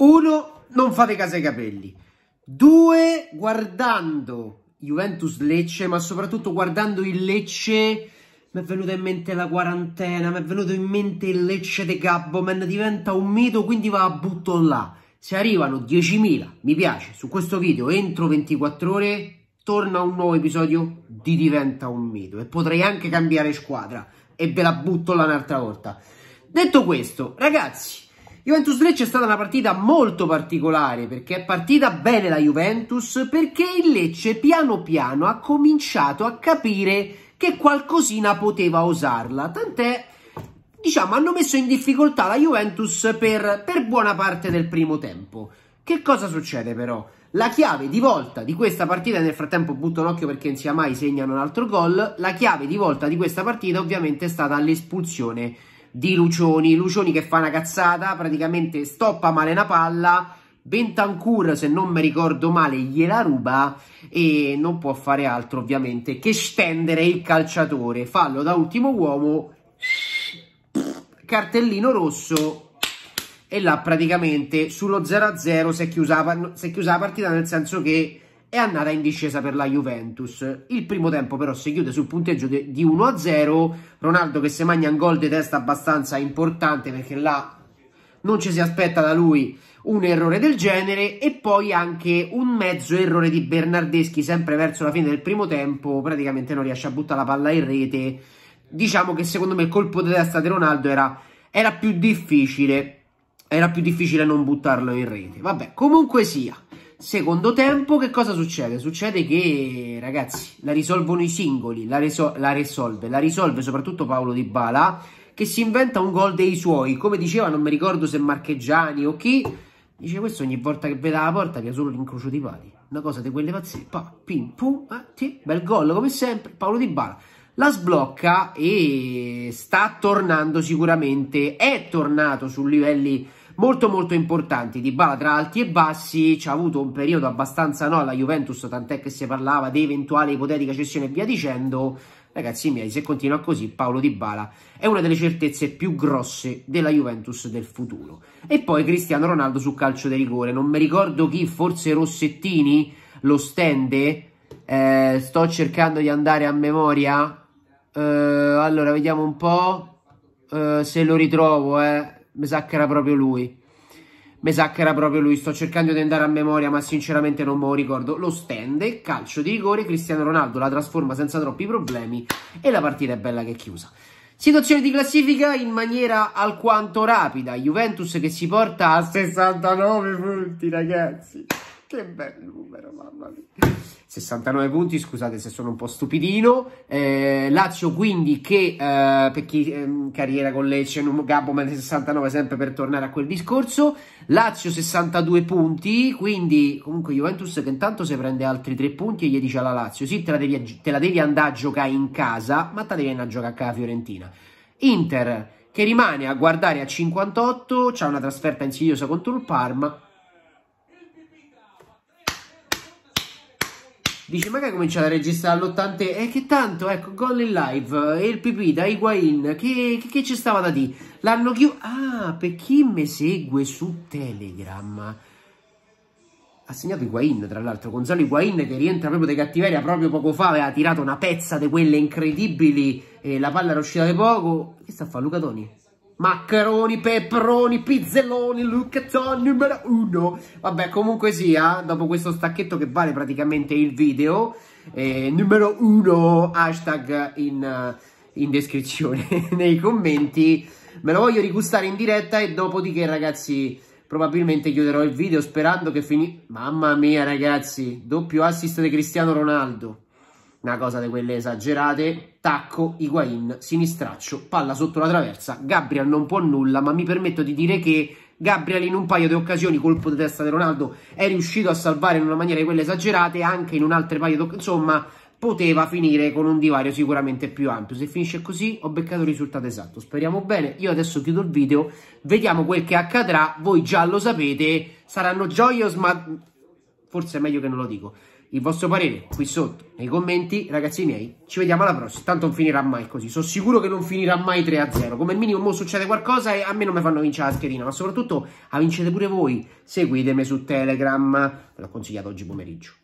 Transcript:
Uno, non fate caso ai capelli. Due, guardando Juventus Lecce, ma soprattutto guardando il Lecce, mi è venuta in mente la quarantena, mi è venuto in mente il Lecce de Gabboman, diventa un mito, quindi va a butto là. Se arrivano 10.000 mi piace su questo video entro 24 ore, torna un nuovo episodio di Diventa un mito e potrei anche cambiare squadra e ve la butto là un'altra volta. Detto questo, ragazzi, Juventus Lecce è stata una partita molto particolare perché è partita bene la Juventus perché il Lecce piano piano ha cominciato a capire che qualcosina poteva usarla. tant'è diciamo hanno messo in difficoltà la Juventus per, per buona parte del primo tempo. Che cosa succede però? La chiave di volta di questa partita, nel frattempo butto un occhio perché insieme mai segnano un altro gol, la chiave di volta di questa partita ovviamente è stata l'espulsione di Lucioni. Lucioni che fa una cazzata, praticamente stoppa male una palla. Bentancur, se non mi ricordo male, gliela ruba e non può fare altro ovviamente che stendere il calciatore. Fallo da ultimo uomo, cartellino rosso e là praticamente sullo 0-0 si, si è chiusa la partita nel senso che è andata in discesa per la Juventus. Il primo tempo però si chiude sul punteggio di 1-0, Ronaldo che se magna un gol di testa abbastanza importante perché là non ci si aspetta da lui un errore del genere e poi anche un mezzo errore di Bernardeschi sempre verso la fine del primo tempo, praticamente non riesce a buttare la palla in rete. Diciamo che secondo me il colpo di testa di Ronaldo era, era più difficile, era più difficile non buttarlo in rete. Vabbè, comunque sia. Secondo tempo, che cosa succede? Succede che, ragazzi, la risolvono i singoli, la, resol la risolve, la risolve soprattutto Paolo Di Bala, che si inventa un gol dei suoi. Come diceva, non mi ricordo se Marcheggiani o chi, dice questo ogni volta che vede la porta via solo l'incrocio di pali. Una cosa di quelle pazze, pa, pim, pum, ah, ti, bel gol come sempre, Paolo Di Bala. La sblocca e sta tornando sicuramente, è tornato su livelli molto molto importanti. Di Bala tra alti e bassi ci ha avuto un periodo abbastanza no alla Juventus, tant'è che si parlava di eventuale ipotetica cessione e via dicendo. Ragazzi miei, se continua così, Paolo Di Bala è una delle certezze più grosse della Juventus del futuro. E poi Cristiano Ronaldo su calcio di rigore, non mi ricordo chi, forse Rossettini lo stende. Eh, sto cercando di andare a memoria. Eh, allora, vediamo un po' eh, se lo ritrovo, eh mi sa che era proprio lui. Mi sa che era proprio lui, sto cercando di andare a memoria ma sinceramente non me lo ricordo. Lo stende, calcio di rigore, Cristiano Ronaldo la trasforma senza troppi problemi e la partita è bella che è chiusa. Situazione di classifica in maniera alquanto rapida, Juventus che si porta a 69 punti ragazzi. Che bel numero, mamma mia. 69 punti, scusate se sono un po' stupidino. Eh, Lazio quindi che eh, per chi eh, carriera con Lecce, Gabbo mette 69 sempre per tornare a quel discorso. Lazio 62 punti, quindi comunque Juventus che intanto se prende altri 3 punti e gli dice alla Lazio sì te la devi, te la devi andare a giocare in casa, ma te la devi andare a giocare a Fiorentina. Inter che rimane a guardare a 58, c'ha una trasferta insidiosa contro il Parma Dice, magari cominciato a registrare all'80 e eh, che tanto, ecco, gol in live, e eh, il pipì da Higuain, che, che, che ci stava da di? L'hanno chiuso... Ah, per chi mi segue su Telegram ha segnato Higuain, tra l'altro, Gonzalo Higuain che rientra proprio dei cattiveria proprio poco fa, aveva tirato una pezza di quelle incredibili e la palla era uscita di poco. Che sta a fare Luca Toni? Maccheroni, peperoni, pizzelloni, Lucchettoni numero uno. Vabbè, comunque sia, dopo questo stacchetto che vale praticamente il video, eh, numero uno, hashtag in, eh, in descrizione, nei commenti. Me lo voglio rigustare in diretta e dopodiché, ragazzi, probabilmente chiuderò il video sperando che finisca... Mamma mia, ragazzi, doppio assist di Cristiano Ronaldo una cosa di quelle esagerate, tacco, Higuain, sinistraccio, palla sotto la traversa, Gabriel non può nulla, ma mi permetto di dire che Gabriel in un paio di occasioni, colpo di testa di Ronaldo, è riuscito a salvare in una maniera di quelle esagerate, anche in un altro paio di occasioni, insomma, poteva finire con un divario sicuramente più ampio. Se finisce così ho beccato il risultato esatto, speriamo bene. Io adesso chiudo il video, vediamo quel che accadrà, voi già lo sapete, saranno gioios, ma forse è meglio che non lo dico il vostro parere qui sotto nei commenti. Ragazzi miei, ci vediamo alla prossima. Tanto non finirà mai così. Sono sicuro che non finirà mai 3-0. Come minimo succede qualcosa e a me non mi fanno vincere la schedina. Ma soprattutto, a vincete pure voi. Seguitemi su Telegram. Ve l'ho consigliato oggi pomeriggio.